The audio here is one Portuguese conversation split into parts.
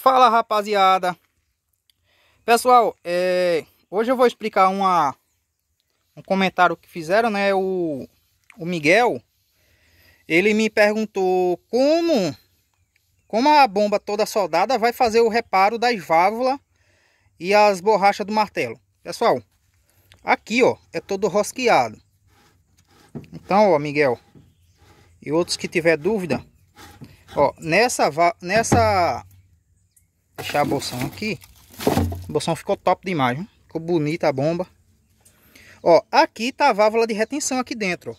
Fala rapaziada Pessoal, é... hoje eu vou explicar uma... um comentário que fizeram, né? O... o Miguel, ele me perguntou como, como a bomba toda soldada vai fazer o reparo das válvulas e as borrachas do martelo. Pessoal, aqui ó, é todo rosqueado. Então ó, Miguel, e outros que tiver dúvida, ó, nessa, nessa Deixar a bolsão aqui. A bolsão ficou top demais, viu? Ficou bonita a bomba. Ó, aqui tá a válvula de retenção aqui dentro, ó.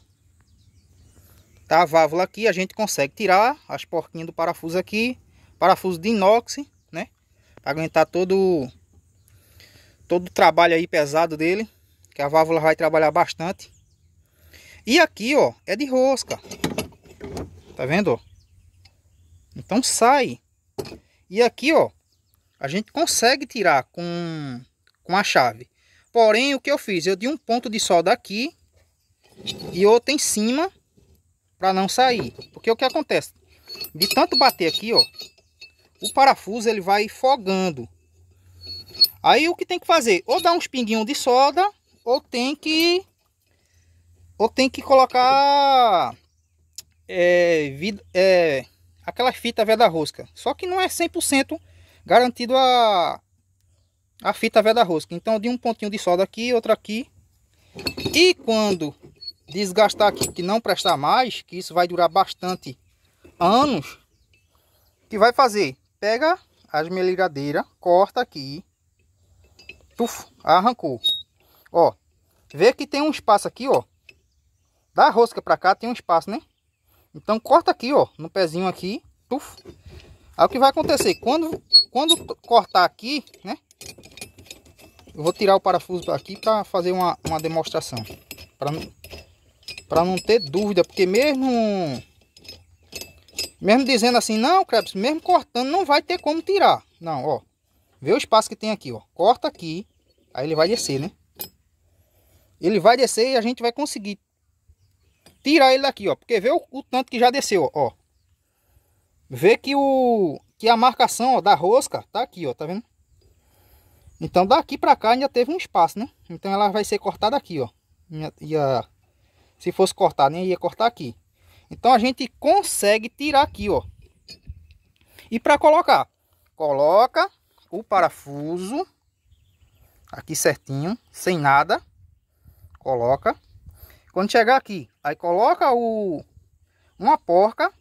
Tá a válvula aqui, a gente consegue tirar as porquinhas do parafuso aqui. Parafuso de inox, né? Pra aguentar todo, todo o trabalho aí pesado dele. Que a válvula vai trabalhar bastante. E aqui, ó, é de rosca. Tá vendo, ó? Então sai. E aqui, ó, a gente consegue tirar com, com a chave. Porém, o que eu fiz? Eu dei um ponto de solda aqui e outro em cima para não sair. Porque o que acontece? De tanto bater aqui, ó, o parafuso ele vai fogando. Aí o que tem que fazer? Ou dar uns pinguinhos de solda ou tem que ou tem que colocar é, vid, é, aquela fita veda rosca. Só que não é 100% garantido a, a fita velha da rosca. Então, de um pontinho de solda aqui, outro aqui. E quando desgastar aqui, que não prestar mais, que isso vai durar bastante anos, que vai fazer? Pega as minha corta aqui. Tuf, arrancou. Ó, vê que tem um espaço aqui, ó. Da rosca pra cá tem um espaço, né? Então corta aqui, ó, no pezinho aqui. Tuf. Aí o que vai acontecer? Quando quando cortar aqui, né? Eu vou tirar o parafuso aqui para fazer uma, uma demonstração. Para não, não ter dúvida, porque mesmo... Mesmo dizendo assim, não, Krebs, mesmo cortando, não vai ter como tirar. Não, ó. Vê o espaço que tem aqui, ó. Corta aqui, aí ele vai descer, né? Ele vai descer e a gente vai conseguir tirar ele daqui, ó. Porque vê o, o tanto que já desceu, ó. Vê que o, que a marcação ó, da rosca tá aqui, ó, tá vendo? Então daqui para cá ainda teve um espaço, né? Então ela vai ser cortada aqui, ó. Ia, ia, se fosse cortar, nem ia cortar aqui. Então a gente consegue tirar aqui, ó. E para colocar, coloca o parafuso aqui certinho, sem nada. Coloca. Quando chegar aqui, aí coloca o uma porca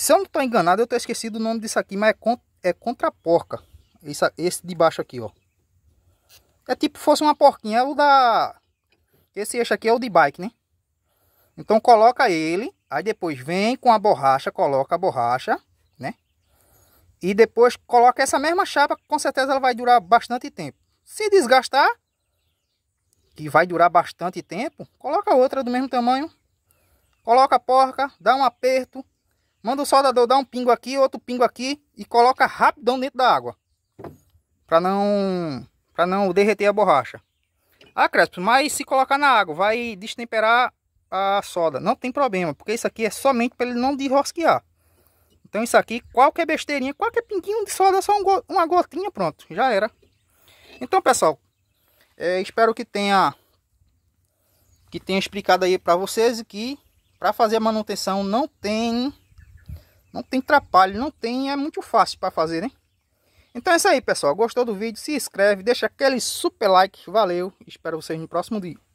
se eu não estou enganado, eu estou esquecido o nome disso aqui, mas é, é contra porca. Esse, esse de baixo aqui, ó. É tipo fosse uma porquinha, é o da... Esse eixo aqui é o de bike, né? Então coloca ele, aí depois vem com a borracha, coloca a borracha, né? E depois coloca essa mesma chapa, com certeza ela vai durar bastante tempo. Se desgastar, que vai durar bastante tempo, coloca outra do mesmo tamanho. Coloca a porca, dá um aperto, Manda o soldador dar um pingo aqui, outro pingo aqui e coloca rapidão dentro da água. Pra não, para não derreter a borracha. Ah, Crespo, mas se colocar na água, vai destemperar a soda. Não tem problema, porque isso aqui é somente para ele não desrosquear. Então isso aqui, qualquer besteirinha, qualquer pinguinho de soda, é só um go uma gotinha, pronto, já era. Então, pessoal, é, espero que tenha que tenha explicado aí para vocês que para fazer a manutenção não tem não tem trapalho, não tem, é muito fácil para fazer, hein? Né? Então é isso aí, pessoal. Gostou do vídeo? Se inscreve, deixa aquele super like. Valeu. Espero vocês no próximo vídeo.